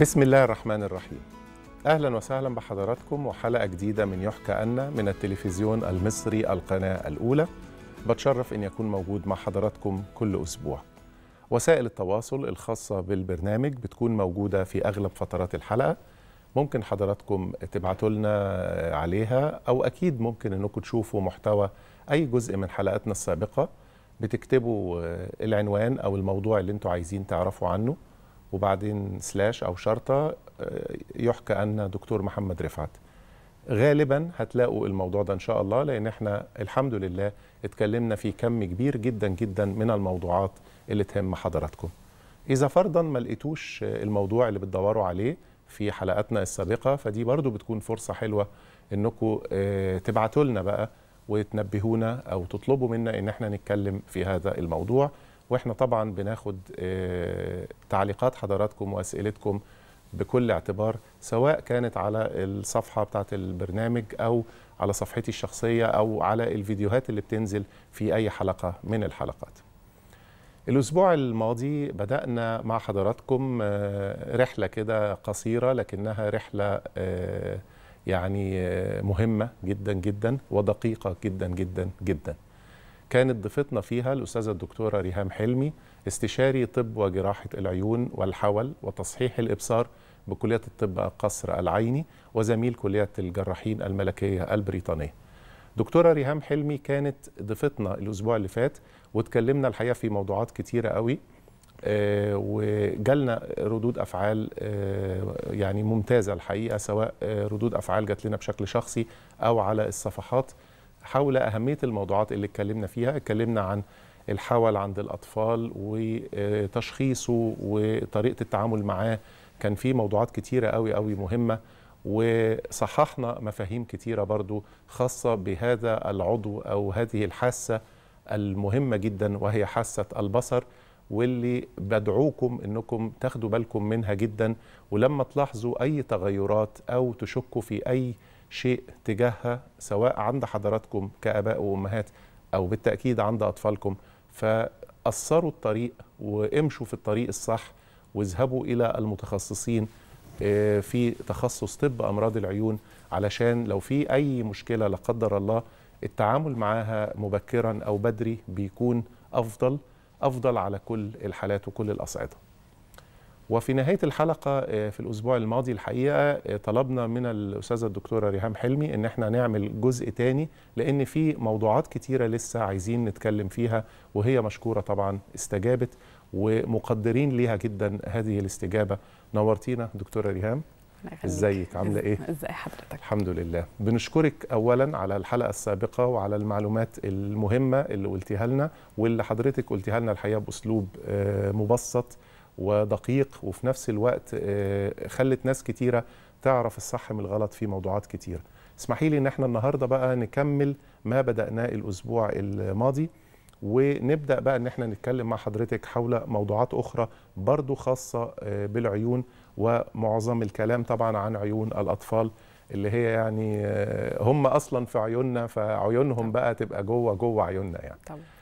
بسم الله الرحمن الرحيم أهلا وسهلا بحضراتكم وحلقة جديدة من يحكى أن من التلفزيون المصري القناة الأولى بتشرف أن يكون موجود مع حضراتكم كل أسبوع وسائل التواصل الخاصة بالبرنامج بتكون موجودة في أغلب فترات الحلقة ممكن حضراتكم تبعتوا لنا عليها أو أكيد ممكن أنكم تشوفوا محتوى أي جزء من حلقاتنا السابقة بتكتبوا العنوان أو الموضوع اللي أنتم عايزين تعرفوا عنه وبعدين سلاش او شرطه آه، يحكى ان دكتور محمد رفعت غالبا هتلاقوا الموضوع ده ان شاء الله لان احنا الحمد لله اتكلمنا في كم كبير جدا جدا من الموضوعات اللي تهم حضراتكم اذا فرضا ما لقيتوش الموضوع اللي بتدوروا عليه في حلقاتنا السابقه فدي برضو بتكون فرصه حلوه انكم آه، تبعتوا لنا بقى وتنبهونا او تطلبوا منا ان احنا نتكلم في هذا الموضوع واحنا طبعا بناخد آه، تعليقات حضراتكم واسئلتكم بكل اعتبار سواء كانت على الصفحه بتاعه البرنامج او على صفحتي الشخصيه او على الفيديوهات اللي بتنزل في اي حلقه من الحلقات. الاسبوع الماضي بدانا مع حضراتكم آه، رحله كده قصيره لكنها رحله آه، يعني مهمه جدا جدا ودقيقه جدا جدا جدا. كانت ضيفتنا فيها الأستاذة الدكتورة ريهام حلمي استشاري طب وجراحة العيون والحول وتصحيح الإبصار بكلية الطب قصر العيني وزميل كلية الجراحين الملكية البريطانية دكتورة ريهام حلمي كانت ضيفتنا الأسبوع اللي فات وتكلمنا الحقيقة في موضوعات كتيرة قوي آه، وجالنا ردود افعال آه، يعني ممتازه الحقيقه سواء آه، ردود افعال جات لنا بشكل شخصي او على الصفحات حول أهمية الموضوعات اللي اتكلمنا فيها اتكلمنا عن الحول عند الأطفال وتشخيصه وطريقة التعامل معاه كان في موضوعات كتيرة قوي قوي مهمة وصححنا مفاهيم كتيرة برضو خاصة بهذا العضو أو هذه الحاسة المهمة جدا وهي حاسة البصر واللي بدعوكم انكم تاخدوا بالكم منها جدا ولما تلاحظوا اي تغيرات او تشكوا في اي شيء تجاهها سواء عند حضراتكم كاباء وامهات او بالتاكيد عند اطفالكم فقصروا الطريق وامشوا في الطريق الصح واذهبوا الى المتخصصين آه، في تخصص طب امراض العيون علشان لو في اي مشكله لا قدر الله التعامل معاها مبكرا او بدري بيكون افضل افضل على كل الحالات وكل الاصعده وفي نهايه الحلقه آه، في الاسبوع الماضي الحقيقه آه، طلبنا من الاستاذه الدكتوره ريهام حلمي ان احنا نعمل جزء تاني لان في موضوعات كتيره لسه عايزين نتكلم فيها وهي مشكوره طبعا استجابت ومقدرين ليها جدا هذه الاستجابه نورتينا دكتوره ريهام ازيك عامله ايه ازاي حضرتك الحمد لله بنشكرك اولا على الحلقه السابقه وعلى المعلومات المهمه اللي قلتيها لنا واللي حضرتك قلتيها لنا الحقيقه باسلوب آه، مبسط ودقيق وفي نفس الوقت آه، خلت ناس كتيرة تعرف الصح من الغلط في موضوعات كتيرة اسمحي لي ان احنا النهاردة بقى نكمل ما بدأناه الأسبوع الماضي ونبدأ بقى ان احنا نتكلم مع حضرتك حول موضوعات أخرى برضو خاصة آه، بالعيون ومعظم الكلام طبعا عن عيون الأطفال اللي هي يعني آه، هم أصلا في عيوننا فعيونهم بقى تبقى جوه جوه عيوننا يعني طبعا.